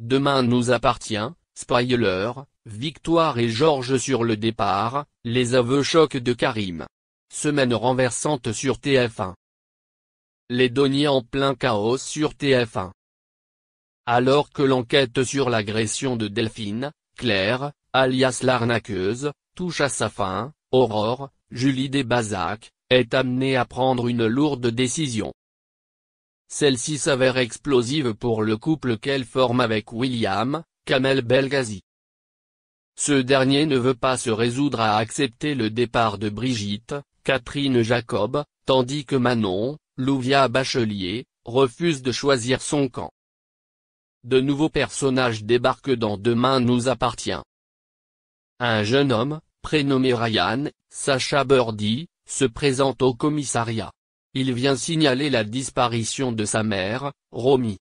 Demain nous appartient, spoiler, victoire et Georges sur le départ, les aveux chocs de Karim. Semaine renversante sur TF1. Les données en plein chaos sur TF1. Alors que l'enquête sur l'agression de Delphine, Claire, alias l'arnaqueuse, touche à sa fin, Aurore, Julie Desbazac, est amenée à prendre une lourde décision. Celle-ci s'avère explosive pour le couple qu'elle forme avec William, Kamel Belgazi. Ce dernier ne veut pas se résoudre à accepter le départ de Brigitte, Catherine Jacob, tandis que Manon, Louvia Bachelier, refuse de choisir son camp. De nouveaux personnages débarquent dans Demain nous appartient. Un jeune homme, prénommé Ryan, Sacha Birdie, se présente au commissariat il vient signaler la disparition de sa mère, Romy.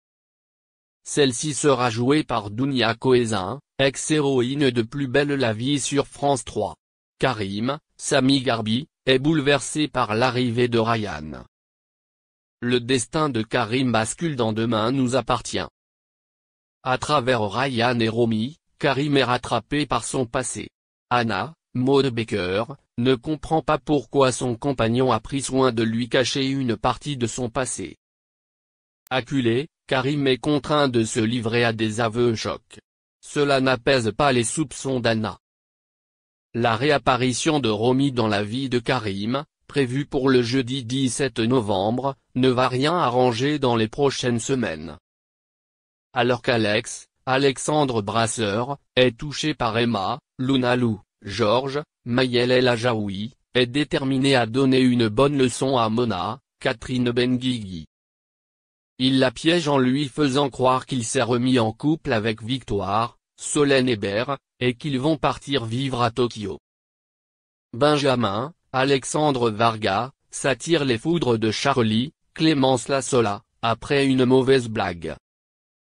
Celle-ci sera jouée par Dunia Coezin, ex-héroïne de Plus belle la vie sur France 3. Karim, Sami Garbi, est bouleversé par l'arrivée de Ryan. Le destin de Karim bascule dans Demain nous appartient. À travers Ryan et Romy, Karim est rattrapé par son passé. Anna, Maude Baker, ne comprend pas pourquoi son compagnon a pris soin de lui cacher une partie de son passé. Acculé, Karim est contraint de se livrer à des aveux chocs. Cela n'apaise pas les soupçons d'Anna. La réapparition de Romy dans la vie de Karim, prévue pour le jeudi 17 novembre, ne va rien arranger dans les prochaines semaines. Alors qu'Alex, Alexandre Brasseur, est touché par Emma, Luna Lou, Georges, Mayel El Ajaoui, est déterminé à donner une bonne leçon à Mona, Catherine Benguigui. Il la piège en lui faisant croire qu'il s'est remis en couple avec Victoire, Solène Hébert, et qu'ils vont partir vivre à Tokyo. Benjamin, Alexandre Varga, s'attire les foudres de Charlie, Clémence Lassola, après une mauvaise blague.